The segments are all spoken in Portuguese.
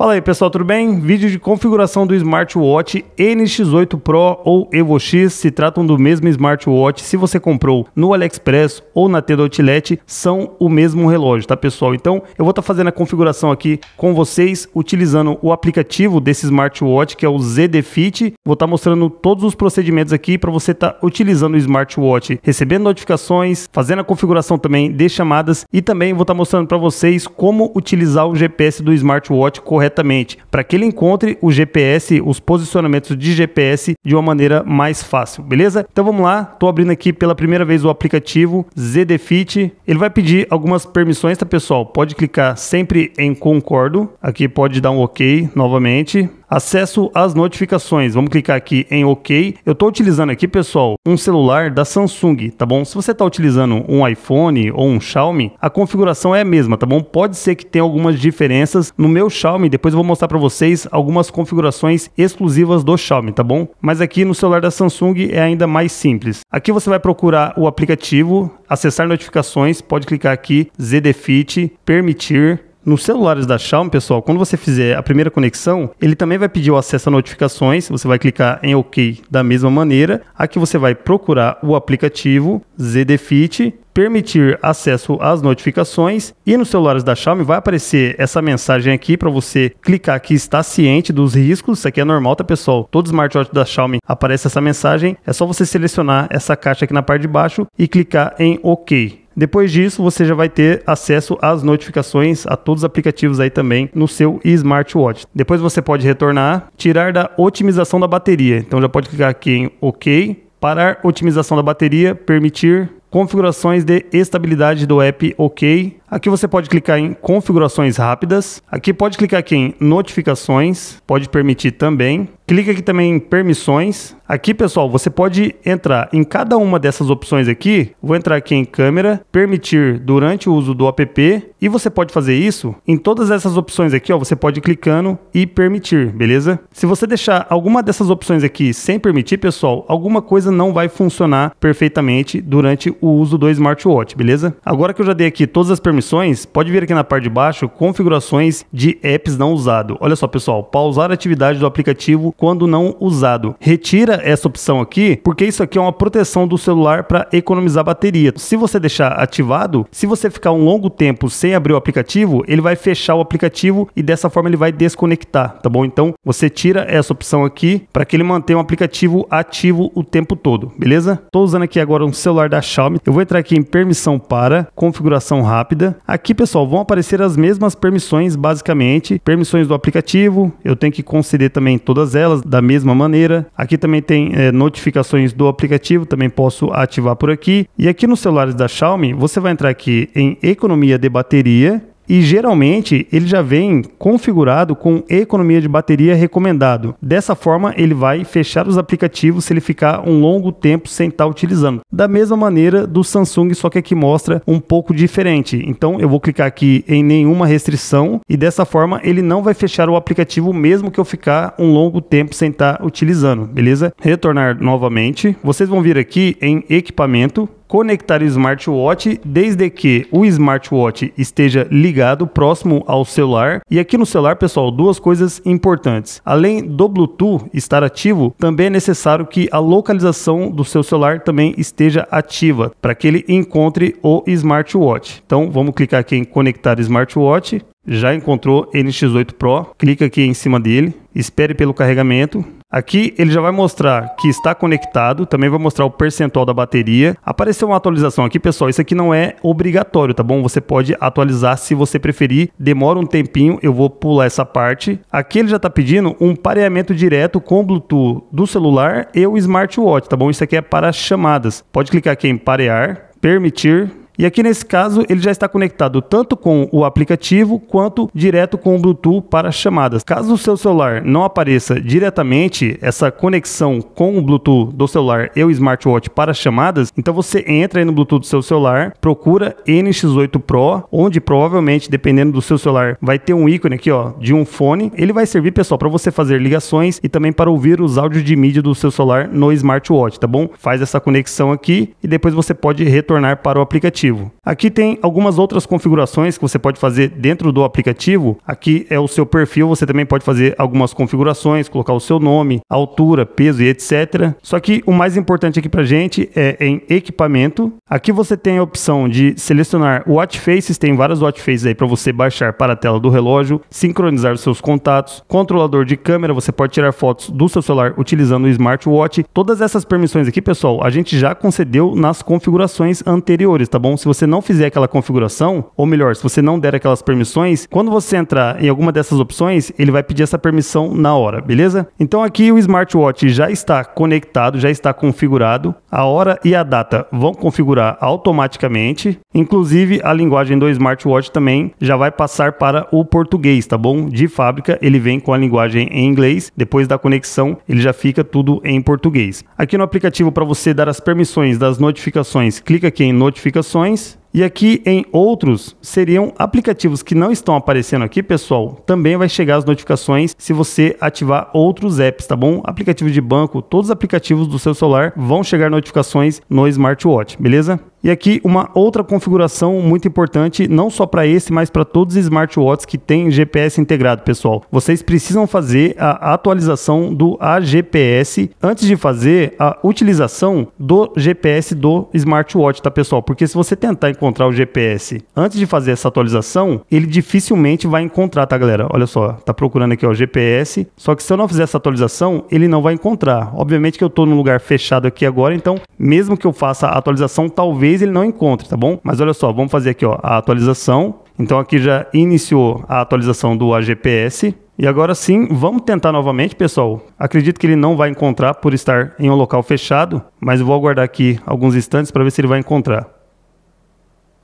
Fala aí pessoal, tudo bem? Vídeo de configuração do smartwatch NX8 Pro ou Evo X se tratam do mesmo smartwatch. Se você comprou no AliExpress ou na Tenda Outlet, são o mesmo relógio, tá pessoal? Então eu vou estar tá fazendo a configuração aqui com vocês utilizando o aplicativo desse smartwatch que é o ZD Fit. Vou estar tá mostrando todos os procedimentos aqui para você estar tá utilizando o smartwatch, recebendo notificações, fazendo a configuração também de chamadas e também vou estar tá mostrando para vocês como utilizar o GPS do smartwatch corretamente corretamente, para que ele encontre o GPS, os posicionamentos de GPS de uma maneira mais fácil, beleza? Então vamos lá, estou abrindo aqui pela primeira vez o aplicativo ZDFit. Ele vai pedir algumas permissões, tá pessoal? Pode clicar sempre em concordo, aqui pode dar um ok novamente, Acesso às notificações. Vamos clicar aqui em OK. Eu estou utilizando aqui, pessoal, um celular da Samsung, tá bom? Se você está utilizando um iPhone ou um Xiaomi, a configuração é a mesma, tá bom? Pode ser que tenha algumas diferenças. No meu Xiaomi, depois eu vou mostrar para vocês algumas configurações exclusivas do Xiaomi, tá bom? Mas aqui no celular da Samsung é ainda mais simples. Aqui você vai procurar o aplicativo, acessar notificações, pode clicar aqui, ZDFit, permitir, nos celulares da Xiaomi, pessoal, quando você fizer a primeira conexão, ele também vai pedir o acesso a notificações. Você vai clicar em OK da mesma maneira. Aqui você vai procurar o aplicativo ZDFit permitir acesso às notificações e nos celulares da Xiaomi vai aparecer essa mensagem aqui para você clicar que está ciente dos riscos. Isso aqui é normal, tá pessoal? Todo smartwatch da Xiaomi aparece essa mensagem. É só você selecionar essa caixa aqui na parte de baixo e clicar em OK. Depois disso, você já vai ter acesso às notificações, a todos os aplicativos aí também no seu smartwatch. Depois você pode retornar, tirar da otimização da bateria. Então já pode clicar aqui em OK, parar otimização da bateria, permitir configurações de estabilidade do app OK, Aqui você pode clicar em configurações rápidas. Aqui pode clicar aqui em notificações, pode permitir também. Clica aqui também em permissões. Aqui, pessoal, você pode entrar em cada uma dessas opções aqui. Vou entrar aqui em câmera, permitir durante o uso do app. E você pode fazer isso em todas essas opções aqui, ó. Você pode ir clicando e permitir, beleza? Se você deixar alguma dessas opções aqui sem permitir, pessoal, alguma coisa não vai funcionar perfeitamente durante o uso do smartwatch, beleza? Agora que eu já dei aqui todas as permissões, permissões, pode vir aqui na parte de baixo, configurações de apps não usado. Olha só, pessoal, pausar a atividade do aplicativo quando não usado. Retira essa opção aqui, porque isso aqui é uma proteção do celular para economizar bateria. Se você deixar ativado, se você ficar um longo tempo sem abrir o aplicativo, ele vai fechar o aplicativo e dessa forma ele vai desconectar, tá bom? Então, você tira essa opção aqui para que ele mantenha o aplicativo ativo o tempo todo, beleza? Estou usando aqui agora um celular da Xiaomi. Eu vou entrar aqui em permissão para configuração rápida Aqui, pessoal, vão aparecer as mesmas permissões, basicamente, permissões do aplicativo. Eu tenho que conceder também todas elas da mesma maneira. Aqui também tem é, notificações do aplicativo, também posso ativar por aqui. E aqui nos celulares da Xiaomi, você vai entrar aqui em economia de bateria e geralmente ele já vem configurado com economia de bateria recomendado. Dessa forma, ele vai fechar os aplicativos se ele ficar um longo tempo sem estar tá utilizando. Da mesma maneira do Samsung, só que aqui mostra um pouco diferente. Então eu vou clicar aqui em nenhuma restrição e dessa forma ele não vai fechar o aplicativo mesmo que eu ficar um longo tempo sem estar tá utilizando, beleza? Retornar novamente. Vocês vão vir aqui em equipamento conectar o smartwatch desde que o smartwatch esteja ligado próximo ao celular. E aqui no celular, pessoal, duas coisas importantes. Além do Bluetooth estar ativo, também é necessário que a localização do seu celular também esteja ativa para que ele encontre o smartwatch. Então, vamos clicar aqui em conectar smartwatch. Já encontrou NX8 Pro, clica aqui em cima dele, espere pelo carregamento Aqui ele já vai mostrar que está conectado, também vai mostrar o percentual da bateria. Apareceu uma atualização aqui, pessoal, isso aqui não é obrigatório, tá bom? Você pode atualizar se você preferir, demora um tempinho, eu vou pular essa parte. Aqui ele já está pedindo um pareamento direto com o Bluetooth do celular e o smartwatch, tá bom? Isso aqui é para chamadas. Pode clicar aqui em parear, permitir, e aqui nesse caso, ele já está conectado tanto com o aplicativo quanto direto com o Bluetooth para chamadas. Caso o seu celular não apareça diretamente essa conexão com o Bluetooth do celular e o smartwatch para chamadas, então você entra aí no Bluetooth do seu celular, procura NX8 Pro, onde provavelmente, dependendo do seu celular, vai ter um ícone aqui ó, de um fone. Ele vai servir, pessoal, para você fazer ligações e também para ouvir os áudios de mídia do seu celular no smartwatch, tá bom? Faz essa conexão aqui e depois você pode retornar para o aplicativo. коллективу. Aqui tem algumas outras configurações que você pode fazer dentro do aplicativo. Aqui é o seu perfil, você também pode fazer algumas configurações, colocar o seu nome, altura, peso e etc. Só que o mais importante aqui para gente é em equipamento. Aqui você tem a opção de selecionar watch faces, tem várias watch faces aí para você baixar para a tela do relógio, sincronizar os seus contatos, controlador de câmera, você pode tirar fotos do seu celular utilizando o smartwatch. Todas essas permissões aqui, pessoal, a gente já concedeu nas configurações anteriores, tá bom? Se você não não fizer aquela configuração, ou melhor, se você não der aquelas permissões, quando você entrar em alguma dessas opções, ele vai pedir essa permissão na hora, beleza? Então aqui o smartwatch já está conectado, já está configurado. A hora e a data vão configurar automaticamente. Inclusive, a linguagem do smartwatch também já vai passar para o português, tá bom? De fábrica, ele vem com a linguagem em inglês. Depois da conexão, ele já fica tudo em português. Aqui no aplicativo, para você dar as permissões das notificações, clica aqui em notificações e aqui em outros seriam aplicativos que não estão aparecendo aqui, pessoal. Também vai chegar as notificações se você ativar outros apps, tá bom? Aplicativo de banco, todos os aplicativos do seu celular vão chegar notificações no smartwatch, beleza? E aqui uma outra configuração muito importante, não só para esse, mas para todos os smartwatches que tem GPS integrado, pessoal. Vocês precisam fazer a atualização do AGPS antes de fazer a utilização do GPS do smartwatch, tá, pessoal? Porque se você tentar encontrar o GPS antes de fazer essa atualização, ele dificilmente vai encontrar, tá, galera? Olha só, tá procurando aqui ó, o GPS, só que se eu não fizer essa atualização, ele não vai encontrar. Obviamente que eu estou num lugar fechado aqui agora, então mesmo que eu faça a atualização, talvez vez ele não encontra, tá bom? Mas olha só, vamos fazer aqui ó, a atualização. Então aqui já iniciou a atualização do AGPS. E agora sim, vamos tentar novamente, pessoal. Acredito que ele não vai encontrar por estar em um local fechado, mas vou aguardar aqui alguns instantes para ver se ele vai encontrar.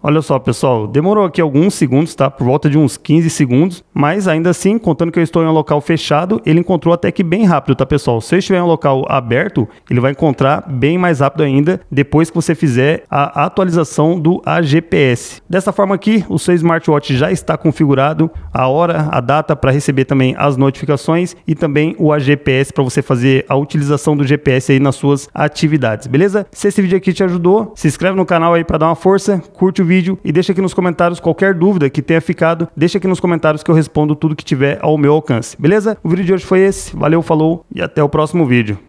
Olha só, pessoal, demorou aqui alguns segundos, tá? Por volta de uns 15 segundos, mas ainda assim, contando que eu estou em um local fechado, ele encontrou até que bem rápido, tá, pessoal? Se eu estiver em um local aberto, ele vai encontrar bem mais rápido ainda depois que você fizer a atualização do AGPS. Dessa forma aqui, o seu smartwatch já está configurado, a hora, a data para receber também as notificações e também o AGPS para você fazer a utilização do GPS aí nas suas atividades, beleza? Se esse vídeo aqui te ajudou, se inscreve no canal aí para dar uma força, curte o vídeo vídeo e deixa aqui nos comentários qualquer dúvida que tenha ficado, deixa aqui nos comentários que eu respondo tudo que tiver ao meu alcance, beleza? O vídeo de hoje foi esse, valeu, falou e até o próximo vídeo.